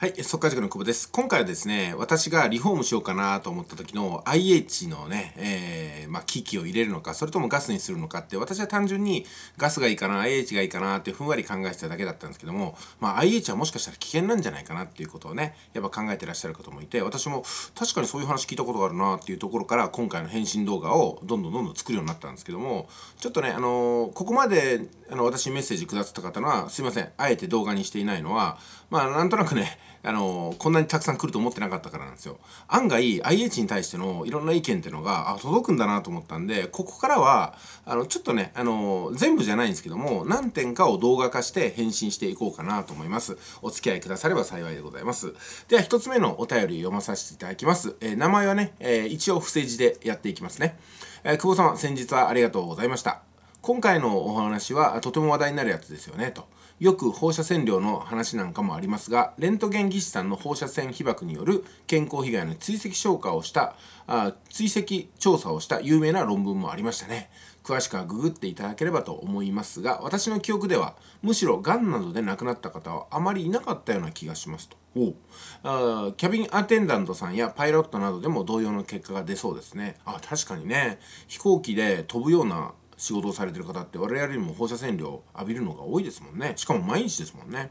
はい、速稼塾の久保です。今回はですね、私がリフォームしようかなと思った時の IH のね、えー、まあ、機器を入れるのか、それともガスにするのかって、私は単純にガスがいいかな、IH がいいかなってふんわり考えてただけだったんですけども、まあ、IH はもしかしたら危険なんじゃないかなっていうことをね、やっぱ考えてらっしゃる方もいて、私も確かにそういう話聞いたことがあるなっていうところから、今回の返信動画をどんどんどんどん作るようになったんですけども、ちょっとね、あのー、ここまで、あの、私メッセージくださった方のは、すいません、あえて動画にしていないのは、まあ、なんとなくね、あのこんなにたくさん来ると思ってなかったからなんですよ案外 IH に対してのいろんな意見っていうのがあ届くんだなと思ったんでここからはあのちょっとねあの全部じゃないんですけども何点かを動画化して返信していこうかなと思いますお付き合いくだされば幸いでございますでは一つ目のお便り読まさせていただきます、えー、名前はね、えー、一応伏せ字でやっていきますね、えー、久保様先日はありがとうございました今回のお話はとても話題になるやつですよねと。よく放射線量の話なんかもありますが、レントゲン技師さんの放射線被曝による健康被害の追跡消化をしたあ、追跡調査をした有名な論文もありましたね。詳しくはググっていただければと思いますが、私の記憶では、むしろがんなどで亡くなった方はあまりいなかったような気がしますと。おあキャビンアテンダントさんやパイロットなどでも同様の結果が出そうですね。あ、確かにね、飛行機で飛ぶような仕事をされてる方って我々よりも放射線量浴びるのが多いですもんねしかも毎日ですもんね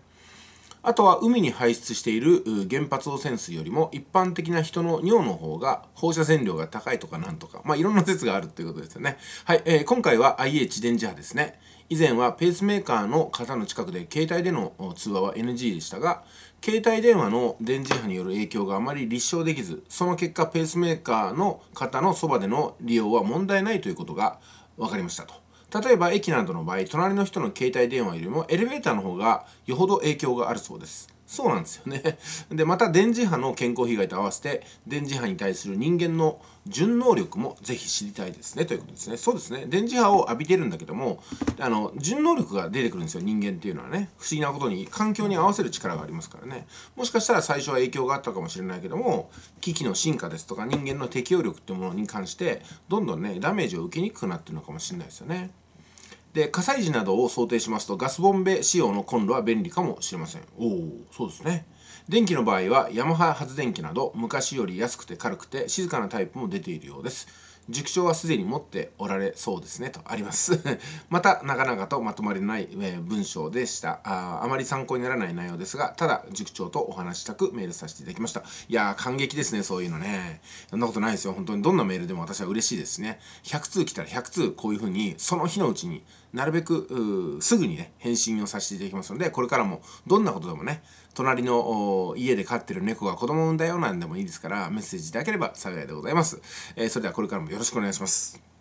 あとは海に排出している原発汚染水よりも一般的な人の尿の方が放射線量が高いとかなんとか、まあ、いろんな説があるていうことですよね。はい、えー、今回は IH 電磁波ですね。以前はペースメーカーの方の近くで携帯での通話は NG でしたが、携帯電話の電磁波による影響があまり立証できず、その結果ペースメーカーの方のそばでの利用は問題ないということが分かりましたと。例えば駅などの場合、隣の人の携帯電話よりもエレベーターの方がよほど影響があるそうです。そうなんですよね。で、また電磁波の健康被害と合わせて、電磁波に対する人間の順能力もぜひ知りたいですね、ということですね。そうですね。電磁波を浴びてるんだけども、あの、順能力が出てくるんですよ、人間っていうのはね。不思議なことに、環境に合わせる力がありますからね。もしかしたら最初は影響があったかもしれないけども、機器の進化ですとか、人間の適応力っていうものに関して、どんどんね、ダメージを受けにくくなってるのかもしれないですよね。で火災時などを想定しますとガスボンベ仕様のコンロは便利かもしれませんおおそうですね電気の場合はヤマハ発電機など昔より安くて軽くて静かなタイプも出ているようです塾長はすでに持っておられそうですねとあります また長々とまとまりのない、えー、文章でしたああまり参考にならない内容ですがただ塾長とお話したくメールさせていただきましたいやー感激ですねそういうのねそんなことないですよ本当にどんなメールでも私は嬉しいですね100通来たら100通こういうふうにその日のうちになるべくすぐにね返信をさせていただきますのでこれからもどんなことでもね隣の家で飼ってる猫が子供産んだよなんでもいいですからメッセージいただければ幸いでございます、えー、それではこれからもよろしくお願いします